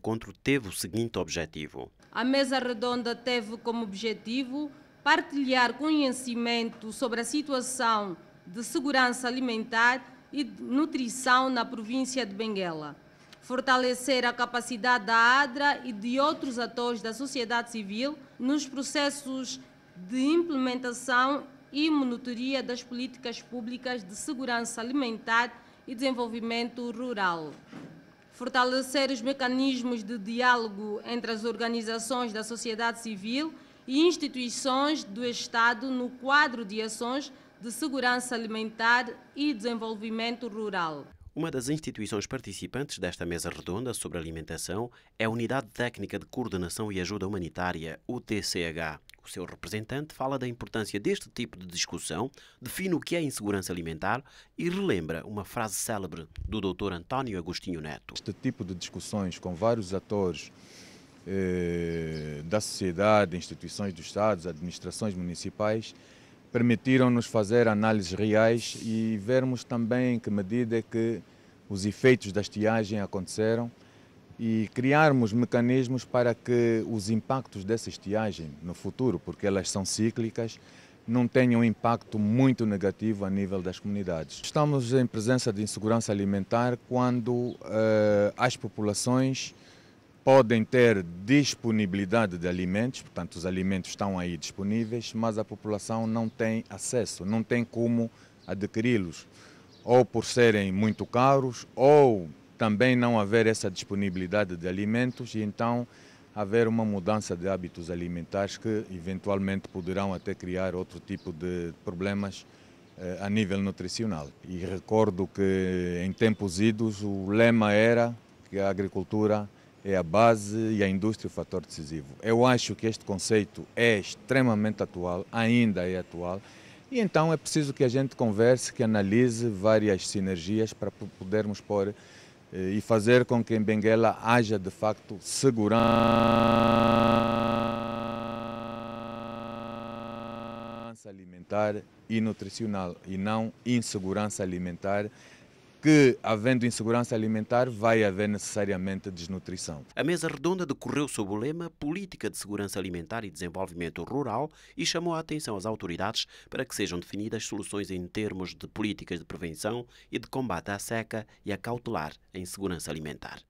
encontro teve o seguinte objetivo. A mesa redonda teve como objetivo partilhar conhecimento sobre a situação de segurança alimentar e nutrição na província de Benguela, fortalecer a capacidade da ADRA e de outros atores da sociedade civil nos processos de implementação e monitoria das políticas públicas de segurança alimentar e desenvolvimento rural fortalecer os mecanismos de diálogo entre as organizações da sociedade civil e instituições do Estado no quadro de ações de segurança alimentar e desenvolvimento rural. Uma das instituições participantes desta mesa redonda sobre alimentação é a Unidade Técnica de Coordenação e Ajuda Humanitária, UTCH seu representante, fala da importância deste tipo de discussão, define o que é insegurança alimentar e relembra uma frase célebre do Dr. António Agostinho Neto. Este tipo de discussões com vários atores eh, da sociedade, instituições dos Estados, administrações municipais, permitiram-nos fazer análises reais e vermos também em que medida é que os efeitos da estiagem aconteceram e criarmos mecanismos para que os impactos dessa estiagem no futuro, porque elas são cíclicas, não tenham um impacto muito negativo a nível das comunidades. Estamos em presença de insegurança alimentar quando uh, as populações podem ter disponibilidade de alimentos, portanto os alimentos estão aí disponíveis, mas a população não tem acesso, não tem como adquiri-los, ou por serem muito caros, ou também não haver essa disponibilidade de alimentos e então haver uma mudança de hábitos alimentares que eventualmente poderão até criar outro tipo de problemas eh, a nível nutricional. E recordo que em tempos idos o lema era que a agricultura é a base e a indústria o fator decisivo. Eu acho que este conceito é extremamente atual, ainda é atual, e então é preciso que a gente converse, que analise várias sinergias para podermos pôr eh, e fazer com que em Benguela haja de facto segurança alimentar e nutricional e não insegurança alimentar que, havendo insegurança alimentar, vai haver necessariamente desnutrição. A mesa redonda decorreu sob o lema Política de Segurança Alimentar e Desenvolvimento Rural e chamou a atenção às autoridades para que sejam definidas soluções em termos de políticas de prevenção e de combate à seca e a cautelar em segurança alimentar.